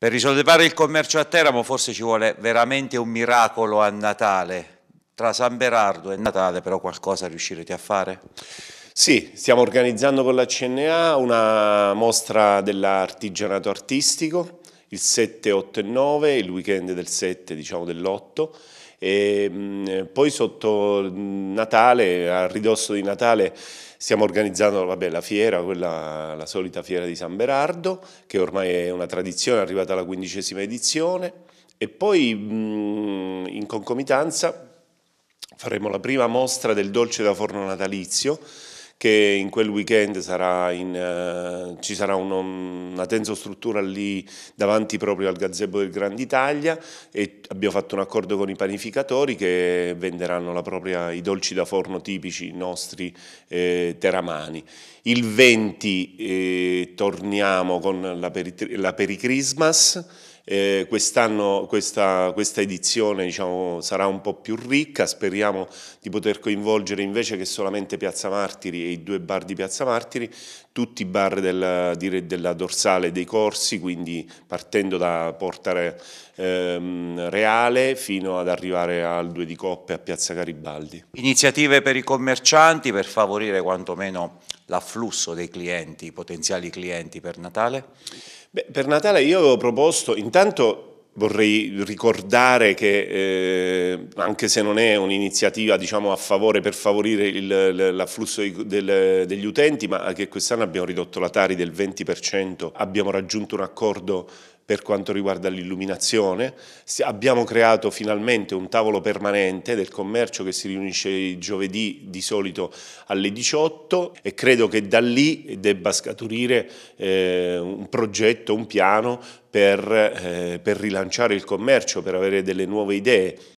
Per risolvere il commercio a Teramo forse ci vuole veramente un miracolo a Natale. Tra San Berardo e Natale però qualcosa riuscirete a fare? Sì, stiamo organizzando con la CNA una mostra dell'artigianato artistico il 7, 8 e 9, il weekend del 7, diciamo dell'8 e poi sotto Natale, a ridosso di Natale, stiamo organizzando vabbè, la fiera, quella, la solita fiera di San Berardo, che ormai è una tradizione, è arrivata alla quindicesima edizione. E poi in concomitanza faremo la prima mostra del dolce da forno natalizio, che in quel weekend sarà in, eh, ci sarà uno, una struttura lì davanti proprio al gazebo del Grand Italia e abbiamo fatto un accordo con i panificatori che venderanno propria, i dolci da forno tipici nostri eh, teramani. Il 20 eh, torniamo con la, peri, la Pericrismas eh, Quest'anno questa, questa, edizione diciamo, sarà un po' più ricca, speriamo di poter coinvolgere invece che solamente Piazza Martiri e i due bar di Piazza Martiri, tutti i bar della, della dorsale dei corsi, quindi partendo da Porta ehm, Reale fino ad arrivare al 2 di Coppe a Piazza Garibaldi. Iniziative per i commercianti per favorire quantomeno l'afflusso dei clienti, i potenziali clienti per Natale? Beh, per Natale io avevo proposto, intanto vorrei ricordare che eh, anche se non è un'iniziativa diciamo, a favore per favorire l'afflusso degli utenti, ma che quest'anno abbiamo ridotto la Tari del 20%, abbiamo raggiunto un accordo per quanto riguarda l'illuminazione, abbiamo creato finalmente un tavolo permanente del commercio che si riunisce giovedì di solito alle 18 e credo che da lì debba scaturire eh, un progetto, un piano per, eh, per rilanciare il commercio, per avere delle nuove idee.